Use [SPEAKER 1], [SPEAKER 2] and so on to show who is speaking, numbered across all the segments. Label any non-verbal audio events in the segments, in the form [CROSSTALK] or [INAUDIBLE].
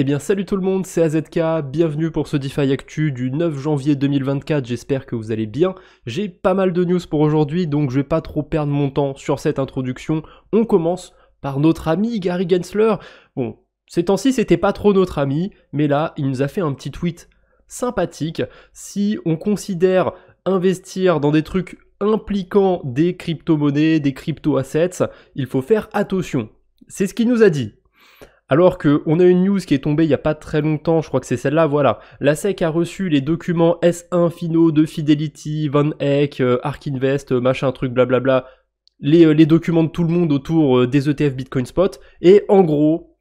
[SPEAKER 1] Eh bien salut tout le monde, c'est AZK, bienvenue pour ce DeFi Actu du 9 janvier 2024, j'espère que vous allez bien. J'ai pas mal de news pour aujourd'hui, donc je vais pas trop perdre mon temps sur cette introduction. On commence par notre ami Gary Gensler. Bon, ces temps-ci c'était pas trop notre ami, mais là il nous a fait un petit tweet sympathique. Si on considère investir dans des trucs impliquant des crypto-monnaies, des crypto-assets, il faut faire attention. C'est ce qu'il nous a dit. Alors que on a une news qui est tombée il n'y a pas très longtemps, je crois que c'est celle-là, voilà. La SEC a reçu les documents S1 finaux de Fidelity, Van Eck, euh, Ark Invest, euh, machin truc, blablabla. Les, euh, les documents de tout le monde autour des ETF Bitcoin Spot. Et en gros,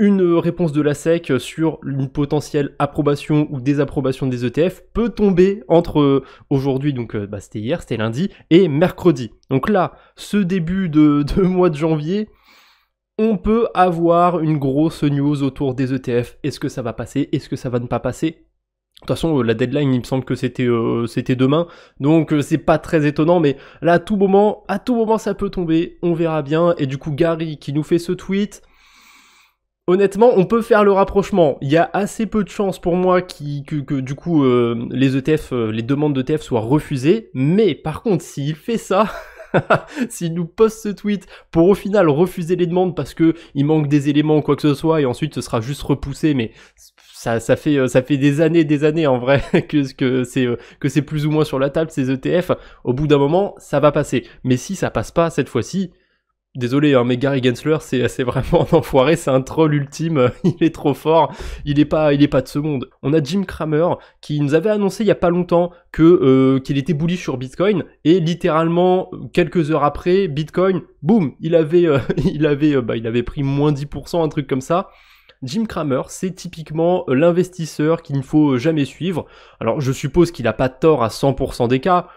[SPEAKER 1] une réponse de la SEC sur une potentielle approbation ou désapprobation des ETF peut tomber entre aujourd'hui, donc bah, c'était hier, c'était lundi, et mercredi. Donc là, ce début de, [LAUGHS] de mois de janvier, on peut avoir une grosse news autour des ETF. Est-ce que ça va passer Est-ce que ça va ne pas passer de toute façon, euh, la deadline, il me semble que c'était euh, c'était demain, donc euh, c'est pas très étonnant, mais là, à tout moment, à tout moment, ça peut tomber, on verra bien. Et du coup, Gary qui nous fait ce tweet, honnêtement, on peut faire le rapprochement. Il y a assez peu de chances pour moi que, du coup les ETF, les demandes d'ETF soient refusées. Mais par contre, s'il fait ça, [LAUGHS] [LAUGHS] s'il nous poste ce tweet pour au final refuser les demandes parce que il manque des éléments ou quoi que ce soit et ensuite ce sera juste repoussé mais ça, ça fait euh, ça fait des années des années en vrai [LAUGHS] que que c'est euh, que c'est plus ou moins sur la table ces ETF au bout d'un moment ça va passer mais si ça passe pas cette fois-ci Désolé, hein, mais Gary Gensler, c'est vraiment un enfoiré, c'est un troll ultime, [LAUGHS] il est trop fort, il est pas, il est pas de seconde. On a Jim Cramer qui nous avait annoncé il y a pas longtemps que euh, qu'il était bullish sur Bitcoin et littéralement quelques heures après, Bitcoin, boum, il avait, euh, [LAUGHS] il avait, euh, bah, il avait pris moins 10%, un truc comme ça. Jim Cramer, c'est typiquement l'investisseur qu'il ne faut jamais suivre. Alors je suppose qu'il n'a pas tort à 100% des cas,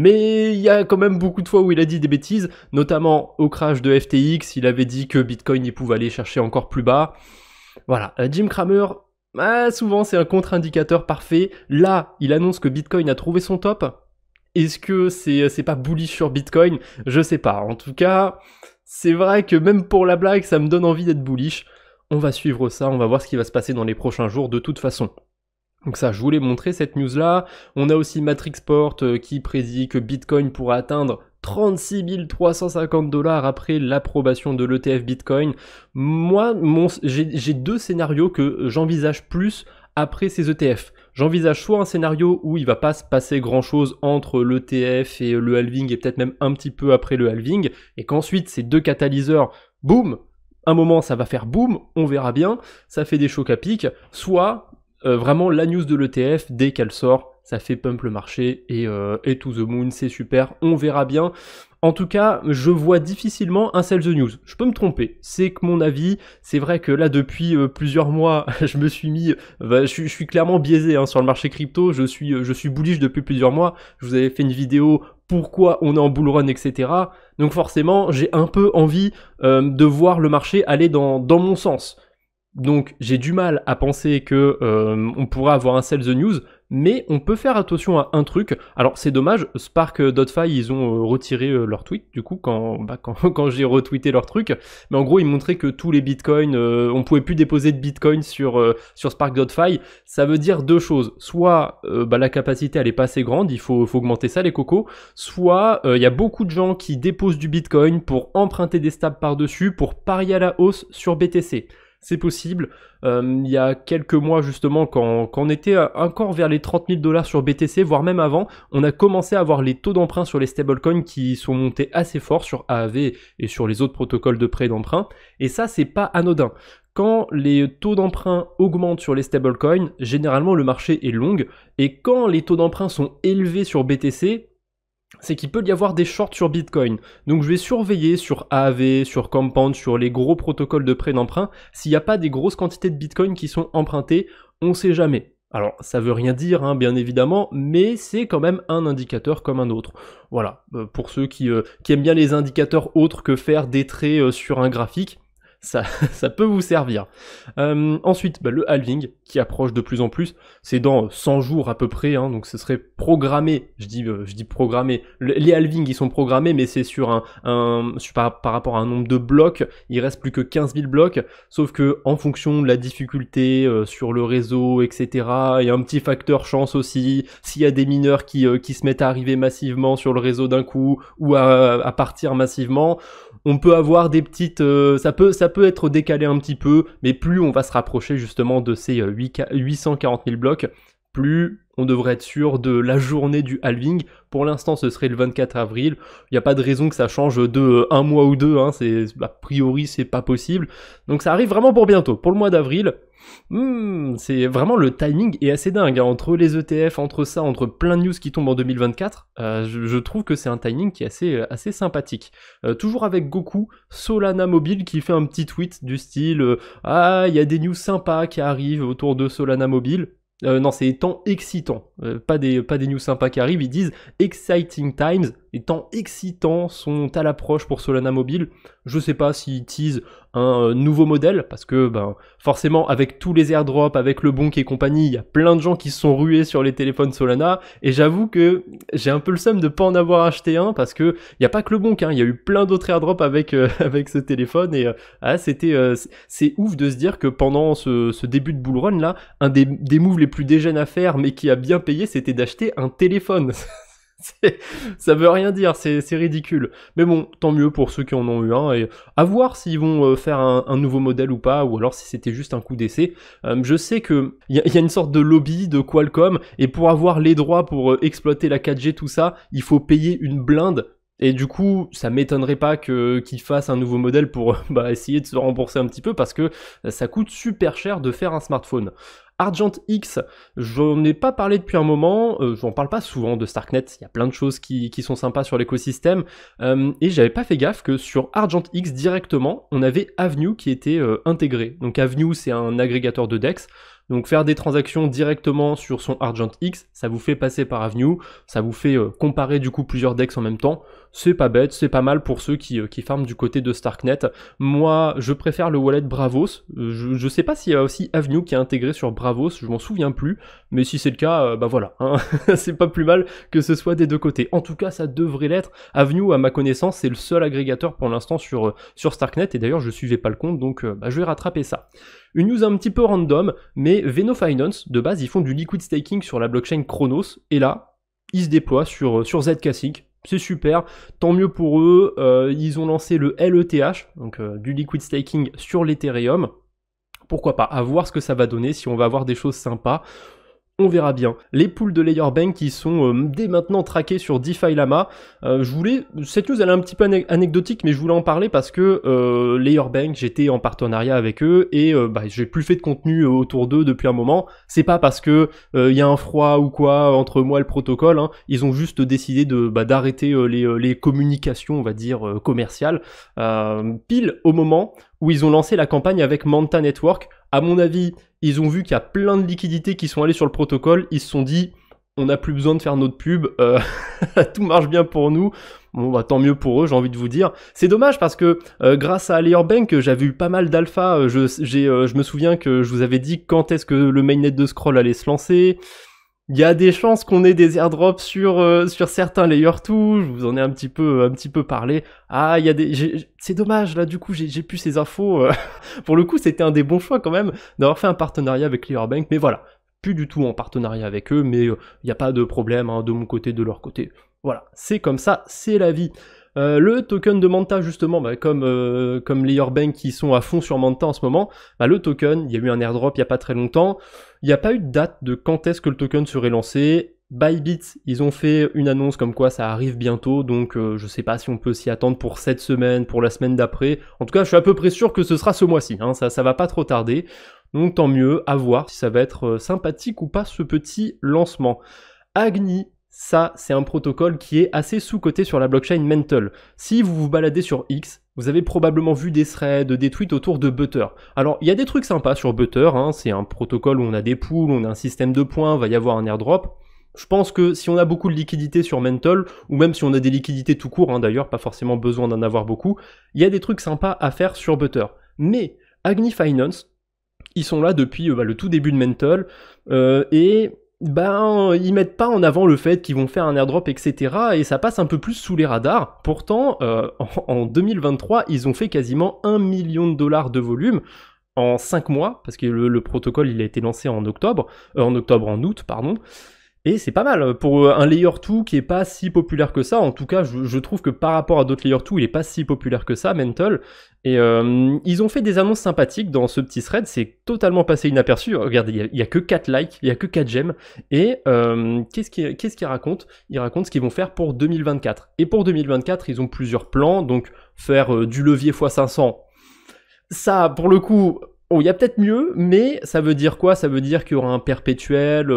[SPEAKER 1] mais il y a quand même beaucoup de fois où il a dit des bêtises, notamment au crash de FTX, il avait dit que Bitcoin il pouvait aller chercher encore plus bas. Voilà, euh, Jim Cramer, bah, souvent c'est un contre-indicateur parfait. Là, il annonce que Bitcoin a trouvé son top. Est-ce que c'est euh, c'est pas bullish sur Bitcoin Je sais pas. En tout cas, c'est vrai que même pour la blague, ça me donne envie d'être bullish. On va suivre ça, on va voir ce qui va se passer dans les prochains jours de toute façon. Donc ça, je voulais montrer cette news-là. On a aussi Matrixport euh, qui prédit que Bitcoin pourra atteindre 36 350 dollars après l'approbation de l'ETF Bitcoin. Moi, j'ai deux scénarios que j'envisage plus après ces ETF. J'envisage soit un scénario où il va pas se passer grand chose entre l'ETF et le halving et peut-être même un petit peu après le halving et qu'ensuite ces deux catalyseurs, boum, un moment ça va faire boum, on verra bien, ça fait des chocs à pic, soit euh, vraiment la news de l'ETF, dès qu'elle sort, ça fait pump le marché et, euh, et to the moon, c'est super, on verra bien. En tout cas, je vois difficilement un sell the news. Je peux me tromper. C'est que mon avis, c'est vrai que là depuis euh, plusieurs mois, [LAUGHS] je me suis mis, bah, je, suis, clairement biaisé hein, sur le marché crypto. Je suis, je suis bullish depuis plusieurs mois. Je vous avais fait une vidéo pourquoi on est en bull run, etc. Donc forcément, j'ai un peu envie de voir le marché aller dans, dans mon sens. Donc j'ai du mal à penser que euh, on pourra avoir un sell the news, mais on peut faire attention à un truc. Alors c'est dommage, Spark.fi euh, ils ont euh, retiré leur tweet du coup quand, bah, [LAUGHS] quand, j'ai retweeté leur truc, mais en gros ils montraient que tous les bitcoins, on pouvait plus déposer de bitcoins sur, euh, sur Spark.fi. Ça veut dire deux choses, soit bah, la capacité elle est pas assez grande, il faut, faut augmenter ça les cocos, soit il y a beaucoup de gens qui déposent du bitcoin pour emprunter des stables par-dessus, pour parier à la hausse sur BTC c'est possible. Euh, il y a quelques mois justement, quand, on était euh, encore vers les 30 000 dollars sur BTC, voire même avant, on a commencé à voir les taux d'emprunt sur les stablecoins qui sont montés assez fort sur AAV et sur les autres protocoles de prêt d'emprunt. Et ça, c'est pas anodin. Quand les taux d'emprunt augmentent sur les stablecoins, généralement le marché est long. Et quand les taux d'emprunt sont élevés sur BTC, c'est qu'il peut y avoir des shorts sur Bitcoin. Donc je vais surveiller sur AAV, sur Compound, sur les gros protocoles de prêt d'emprunt, s'il n'y a pas des grosses quantités de Bitcoin qui sont empruntées, on ne sait jamais. Alors ça veut rien dire, hein, bien évidemment, mais c'est quand même un indicateur comme un autre. Voilà, euh, pour ceux euh, qui, aiment bien les indicateurs autres que faire des traits euh, sur un graphique, ça, [LAUGHS] ça peut vous servir. Euh, ensuite, bah, le halving qui approche de plus en plus, c'est dans 100 jours à peu près, hein, donc ce serait programmé, je dis, euh, je dis programmé, les halvings ils sont programmés, mais c'est sur un, un sais par, par, rapport à un nombre de blocs, il reste plus que 15 000 blocs, sauf que en fonction de la difficulté euh, sur le réseau, etc., il y a un petit facteur chance aussi, s'il y a des mineurs qui, euh, qui se mettent à arriver massivement sur le réseau d'un coup ou à, à partir massivement, on peut avoir des petites, euh, ça peut, ça peut être décalé un petit peu, mais plus on va se rapprocher justement de ces 8, 840 000 blocs, plus on devrait être sûr de la journée du halving. Pour l'instant, ce serait le 24 avril. Il n'y a pas de raison que ça change de euh, un mois ou deux. Hein, c'est a priori, c'est pas possible. Donc ça arrive vraiment pour bientôt, pour le mois d'avril. Hum, c'est vraiment le timing est assez dingue. Hein. Entre les ETF, entre ça, entre plein de news qui tombent en 2024, euh, je, trouve que c'est un timing qui est assez, euh, assez sympathique. Euh, toujours avec Goku, Solana Mobile qui fait un petit tweet du style Ah, il y a des news sympas qui arrivent autour de Solana Mobile. Euh, non, c'est les temps euh, pas, des, pas des news sympas qui arrivent, ils disent exciting times, les temps excitants sont à l'approche pour Solana Mobile. Je sais pas s'ils teasent un euh, nouveau modèle, parce que ben, forcément, avec tous les airdrops, avec le bonk et compagnie, il y a plein de gens qui se sont rués sur les téléphones Solana, et j'avoue que j'ai un peu le seum de ne pas en avoir acheté un, parce que il n'y a pas que le bonk, hein. il y a eu plein d'autres airdrops avec, [LAUGHS] avec ce téléphone, et ah, c'était c'est ouf de se dire que pendant ce, début de bull run là, un des, des moves les plus déjeunes à faire, mais qui a bien payé, c'était d'acheter un téléphone. [LAUGHS] ça veut rien dire, c'est ridicule. Mais bon, tant mieux pour ceux qui en ont eu un, et à voir s'ils vont euh, faire un, nouveau modèle ou pas, ou alors si c'était juste un coup d'essai. Euh, je sais que il y, a une sorte de lobby de Qualcomm, et pour avoir les droits pour euh, exploiter la 4G, tout ça, il faut payer une blinde. Et du coup, ça m'étonnerait pas qu'ils fassent un nouveau modèle pour [LAUGHS] bah, essayer de se rembourser un petit peu parce que ça coûte super cher de faire un smartphone. Argent X, j'en ai pas parlé depuis un moment, euh, j'en parle pas souvent de Starknet, il y a plein de choses qui, sont sympas sur l'écosystème, euh, et j'avais pas fait gaffe que sur Argent X directement, on avait Avenue qui était euh, intégré. Donc Avenue c'est un agrégateur de DEX, donc faire des transactions directement sur son Argent X, ça vous fait passer par Avenue, ça vous fait euh, comparer du coup plusieurs decks en même temps. C'est pas bête, c'est pas mal pour ceux qui, euh, qui farment du côté de Starknet. Moi, je préfère le wallet Bravos. Euh, je, sais pas s'il y a aussi Avenue qui est intégré sur Bravos, je m'en souviens plus. Mais si c'est le cas, bah voilà, hein. [LAUGHS] c'est pas plus mal que ce soit des deux côtés. En tout cas, ça devrait l'être. Avenue, à ma connaissance, c'est le seul agrégateur pour l'instant sur, sur Starknet. Et d'ailleurs, je suivais pas le compte, donc bah, je vais rattraper ça. Une news un petit peu random, mais Veno Finance, de base, ils font du liquid staking sur la blockchain Chronos, et là, ils se déploient sur, euh, sur C'est super, tant mieux pour eux. Euh, ils ont lancé le LETH, donc euh, du liquid staking sur l'Ethereum. Pourquoi pas, à voir ce que ça va donner, si on va avoir des choses sympas on verra bien. Les poules de Layer Bank qui sont euh, dès maintenant traquées sur DeFi Lama. Euh, je voulais, cette news elle est un petit peu anecdotique, mais je voulais en parler parce que euh, Layer Bank, j'étais en partenariat avec eux et bah, j'ai plus fait de contenu autour d'eux depuis un moment. C'est pas parce que il y a un froid ou quoi entre moi et le protocole. Hein. Ils ont juste décidé de bah, d'arrêter les, les, communications, on va dire commerciales, pile au moment où ils ont lancé la campagne avec Manta Network. À mon avis, ils ont vu qu'il y a plein de liquidités qui sont allées sur le protocole. Ils se sont dit, on n'a plus besoin de faire notre pub, euh, [LAUGHS] tout marche bien pour nous. Bon, bah, tant mieux pour eux, j'ai envie de vous dire. C'est dommage parce que euh, grâce à Layer Bank, euh, j'avais eu pas mal d'alpha. je me souviens que je vous avais dit quand est-ce que le mainnet de Scroll allait se lancer il y a des chances qu'on ait des airdrops sur euh, sur certains Layer 2, je vous en ai un petit peu un petit peu parlé. Ah, il y a des c'est dommage là du coup, j'ai plus ces infos. Euh. [LAUGHS] pour le coup, c'était un des bons choix quand même d'avoir fait un partenariat avec Layer mais voilà, plus du tout en partenariat avec eux, mais il euh, n'y a pas de problème hein, de mon côté de leur côté. Voilà, c'est comme ça, c'est la vie. Euh, le token de Manta, justement, bah, comme, euh, comme les Bank qui sont à fond sur Manta en ce moment, bah, le token, il y a eu un airdrop il n'y a pas très longtemps. Il n'y a pas eu de date de quand est-ce que le token serait lancé. Bybit, ils ont fait une annonce comme quoi ça arrive bientôt, donc je euh, je sais pas si on peut s'y attendre pour cette semaine, pour la semaine d'après. En tout cas, je suis à peu près sûr que ce sera ce mois-ci, hein, ça, ça va pas trop tarder. Donc tant mieux, à voir si ça va être sympathique ou pas ce petit lancement. Agni ça, c'est un protocole qui est assez sous-coté sur la blockchain Mental. Si vous vous baladez sur X, vous avez probablement vu des threads, des tweets autour de Butter. Alors, il y a des trucs sympas sur Butter, hein. c'est un protocole où on a des poules, on a un système de points, va y avoir un airdrop. Je pense que si on a beaucoup de liquidités sur Mental, ou même si on a des liquidités tout court, hein, d'ailleurs, pas forcément besoin d'en avoir beaucoup, il y a des trucs sympas à faire sur Butter. Mais Agni Finance, ils sont là depuis euh, bah, le tout début de Mental, euh, et ben ils mettent pas en avant le fait qu'ils vont faire un airdrop, etc. Et ça passe un peu plus sous les radars. Pourtant, euh, en 2023, ils ont fait quasiment 1 million de dollars de volume en 5 mois, parce que le, protocole il a été lancé en octobre, euh, en octobre, en août, pardon. Et c'est pas mal pour euh, un layer 2 qui est pas si populaire que ça. En tout cas, je, trouve que par rapport à d'autres layer 2, il est pas si populaire que ça, Mental. Et euh, ils ont fait des annonces sympathiques dans ce petit thread. C'est totalement passé inaperçu. Regardez, il n'y a que 4 likes, il n'y a que 4 j'aime. Et euh, qu'est-ce qu'ils racontent Ils racontent ce qu'ils vont faire pour 2024. Et pour 2024, ils ont plusieurs plans. Donc faire du levier x500. Ça, pour le coup, il y a peut-être mieux, mais ça veut dire quoi Ça veut dire qu'il y aura un perpétuel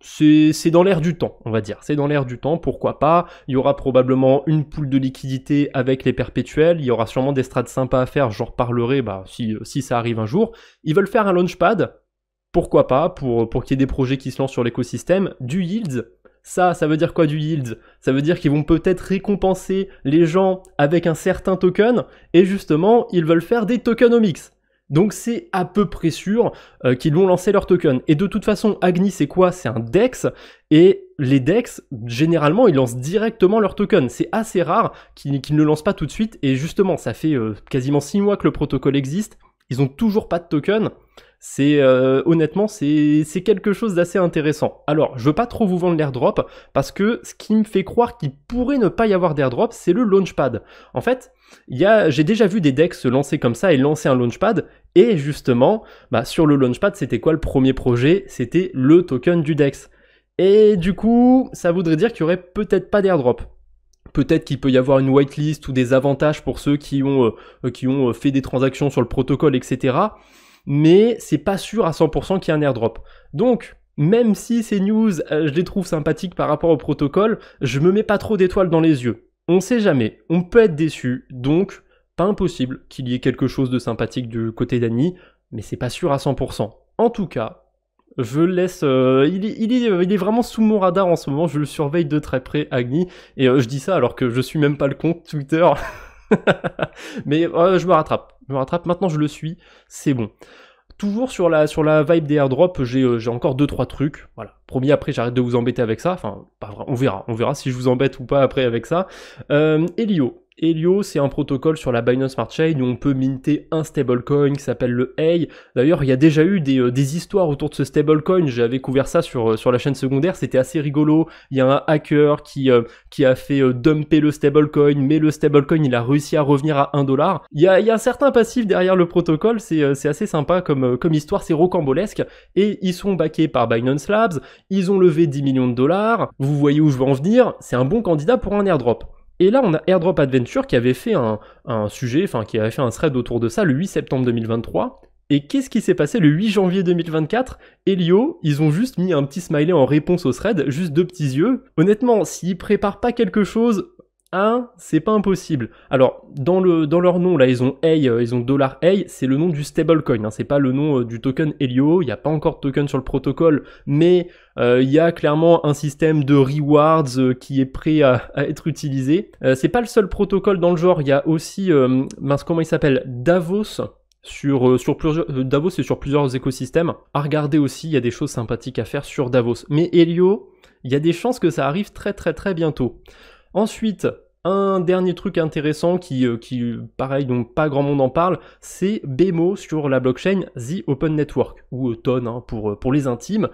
[SPEAKER 1] c'est dans l'air du temps, on va dire. C'est dans l'air du temps, pourquoi pas. Il y aura probablement une poule de liquidité avec les perpétuels. Il y aura sûrement des strats sympas à faire, j'en reparlerai bah, si, ça arrive un jour. Ils veulent faire un launchpad, pourquoi pas, pour, qu'il y ait des projets qui se lancent sur l'écosystème. Du yield, ça, ça veut dire quoi du yield Ça veut dire qu'ils vont peut-être récompenser les gens avec un certain token, et justement, ils veulent faire des tokenomics. Donc c'est à peu près sûr euh, qu'ils vont lancer leur token. Et de toute façon, Agni c'est quoi C'est un DEX et les DEX, généralement, ils lancent directement leur token. C'est assez rare qu'ils ne le lancent pas tout de suite. Et justement, ça fait euh, quasiment 6 mois que le protocole existe. Ils n'ont toujours pas de token. C'est euh, honnêtement, c'est quelque chose d'assez intéressant. Alors, je veux pas trop vous vendre l'airdrop parce que ce qui me fait croire qu'il pourrait ne pas y avoir d'airdrop, c'est le launchpad. En fait, j'ai déjà vu des decks se lancer comme ça et lancer un launchpad. Et justement, bah, sur le launchpad, c'était quoi le premier projet C'était le token du dex. Et du coup, ça voudrait dire qu'il y aurait peut-être pas d'airdrop. Peut-être qu'il peut y avoir une whitelist ou des avantages pour ceux qui ont, euh, qui ont euh, fait des transactions sur le protocole, etc mais c'est pas sûr à 100% qu'il y ait un airdrop. Donc, même si ces news, euh, je les trouve sympathiques par rapport au protocole, je me mets pas trop d'étoiles dans les yeux. On sait jamais, on peut être déçu, donc pas impossible qu'il y ait quelque chose de sympathique du côté d'Agni, mais c'est pas sûr à 100%. En tout cas, je laisse. Euh, il, est, vraiment sous mon radar en ce moment, je le surveille de très près, Agni, et euh, je dis ça alors que je suis même pas le compte Twitter. [LAUGHS] mais je me rattrape je me rattrape, maintenant je le suis, c'est bon. Toujours sur la, sur la vibe des airdrops, j'ai euh, encore 2-3 trucs. Voilà. Premier après, j'arrête de vous embêter avec ça. Enfin, pas vrai, on verra. On verra si je vous embête ou pas après avec ça. Euh, Elio, Helio, c'est un protocole sur la Binance Smart Chain où on peut minter un stablecoin qui s'appelle le hey D'ailleurs, il y a déjà eu des, euh, histoires autour de ce stablecoin. J'avais couvert ça sur, euh, sur la chaîne secondaire. C'était assez rigolo. Il y a un hacker qui, euh, qui a fait dumper le stablecoin, mais le stablecoin, il a réussi à revenir à 1 dollar. Il y a, il y a un certain passif derrière le protocole. C'est, c'est assez sympa comme, comme histoire. C'est rocambolesque. Et ils sont backés par Binance Labs. Ils ont levé 10 millions de dollars. Vous voyez où je veux en venir. C'est un bon candidat pour un airdrop. Et là, on a Airdrop Adventure qui avait fait un, sujet, enfin qui avait fait un thread autour de ça le 8 septembre 2023. Et qu'est-ce qui s'est passé le 8 janvier 2024 Elio, ils ont juste mis un petit smiley en réponse au thread, juste deux petits yeux. Honnêtement, s'ils préparent pas quelque chose, 1, ah, c'est pas impossible. Alors, dans, leur nom, là, ils ont A, euh, ils ont dollar $A, c'est le nom du stablecoin, hein. c'est pas le nom euh, du token Helio, il n'y a pas encore de token sur le protocole, mais euh, il y a clairement un système de rewards qui est prêt à, être utilisé. c'est pas le seul protocole dans le genre, il y a aussi, mince, comment il s'appelle Davos, sur, sur plusieurs, Davos et sur plusieurs écosystèmes. À regarder aussi, il y a des choses sympathiques à faire sur Davos. Mais Helio, il y a des chances que ça arrive très très très bientôt. Ensuite, un dernier truc intéressant euh, qui, pareil, donc pas grand monde en parle, c'est BEMO sur la blockchain The Open Network, ou euh, TON hein, pour, euh, pour les intimes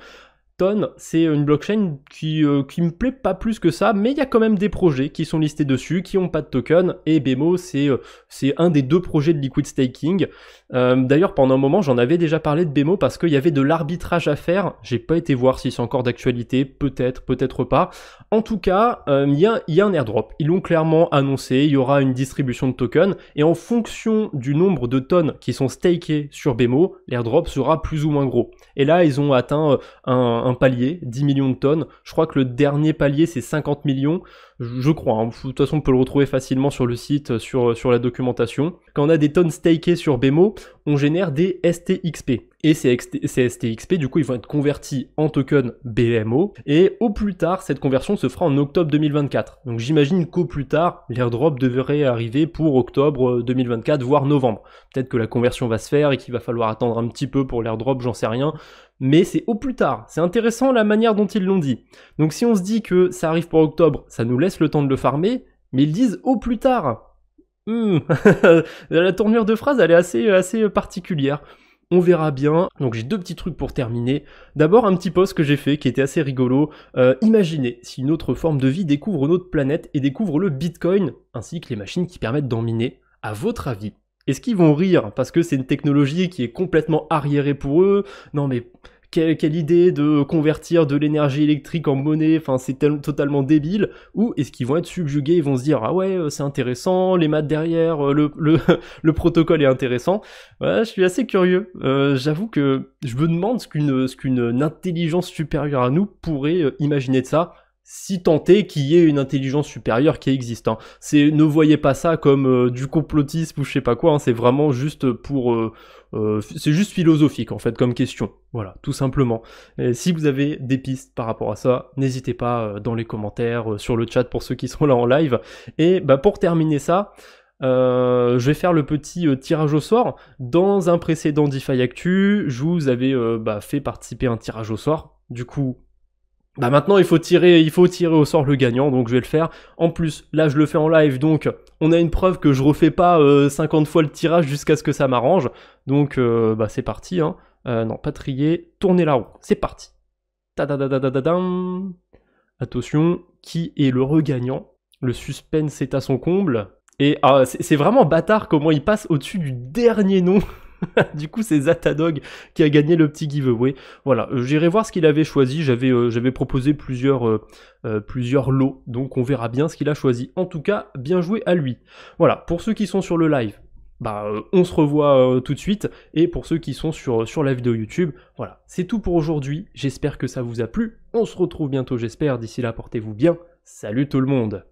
[SPEAKER 1] c'est une blockchain qui, euh, qui me plaît pas plus que ça, mais il y a quand même des projets qui sont listés dessus, qui n'ont pas de token, et Bemo, euh, c'est un des deux projets de liquid staking. Euh, d'ailleurs, pendant un moment, j'en avais déjà parlé de Bemo parce qu'il y avait de l'arbitrage à faire. J'ai pas été voir si c'est encore d'actualité, peut-être, peut-être pas. En tout cas, il y, a un airdrop. Ils l'ont clairement annoncé, il y aura une distribution de token, et en fonction du nombre de tonnes qui sont stakées sur Bemo, l'airdrop sera plus ou moins gros. Et là, ils ont atteint un palier, 10 millions de tonnes. Je crois que le dernier palier, c'est 50 millions, je, crois. Hein. De toute façon, on peut le retrouver facilement sur le site, euh, sur, euh, sur la documentation. Quand on a des tonnes stakées sur BMO, on génère des STXP. Et ces, STXP, du coup, ils vont être convertis en token BMO. Et au plus tard, cette conversion se fera en octobre 2024. Donc j'imagine qu'au plus tard, l'airdrop devrait arriver pour octobre 2024, euh, voire novembre. Peut-être que la conversion va se faire et qu'il va falloir attendre un petit peu pour l'airdrop, j'en sais rien mais c'est au plus tard. C'est intéressant la manière dont ils l'ont dit. Donc si on se dit que ça arrive pour octobre, ça nous laisse le temps de le farmer, mais ils disent au plus tard. Hmm. [LAUGHS] la tournure de phrase, elle est assez, assez particulière on verra bien. Donc j'ai deux petits trucs pour terminer. D'abord un petit post que j'ai fait qui était assez rigolo. Euh, imaginez si une autre forme de vie découvre notre planète et découvre le Bitcoin ainsi que les machines qui permettent d'en miner. À votre avis, est-ce qu'ils vont rire parce que c'est une technologie qui est complètement arriérée pour eux Non mais quelle, idée de convertir de l'énergie électrique en monnaie, enfin c'est totalement débile, ou est-ce qu'ils vont être subjugués, ils vont se dire ah ouais euh, c'est intéressant, les maths derrière, euh, le, le, [LAUGHS] le protocole est intéressant. je suis assez curieux. Euh, j'avoue que je me demande ce qu'une qu'une intelligence supérieure à nous pourrait imaginer de ça si tenté, qu'il y ait une intelligence supérieure qui existe. Hein. C'est ne voyez pas ça comme euh, du complotisme ou je sais pas quoi. Hein. c'est vraiment juste pour, euh, euh, c'est juste philosophique en fait comme question. Voilà, tout simplement. si vous avez des pistes par rapport à ça, n'hésitez pas dans les commentaires, sur le chat pour ceux qui sont là en live. Et bah, pour terminer ça, euh, je vais faire le petit tirage au sort. Dans un précédent DeFi Actu, je vous avais bah, fait participer à un tirage au sort. Du coup, bah maintenant il faut tirer, il faut tirer au sort le gagnant, donc je vais le faire. En plus, là je le fais en live, donc on a une preuve que je refais pas 50 euh, fois le tirage jusqu'à ce que ça m'arrange. Donc euh, bah c'est parti, hein. Euh, non, pas trier, tourner la roue, c'est parti. Attention, qui est le regagnant Le suspense est à son comble. Et ah, c'est vraiment bâtard comment il passe au-dessus du dernier nom. [LAUGHS] du coup, c'est Zatadog qui a gagné le petit giveaway. Voilà, euh, j'irai voir ce qu'il avait choisi. J'avais euh, proposé plusieurs, euh, plusieurs lots, donc on verra bien ce qu'il a choisi. En tout cas, bien joué à lui. Voilà, pour ceux qui sont sur le live, bah, on se revoit tout de suite. Et pour ceux qui sont sur, sur la vidéo YouTube, voilà, c'est tout pour aujourd'hui. J'espère que ça vous a plu. On se retrouve bientôt, j'espère. D'ici là, portez-vous bien. Salut tout le monde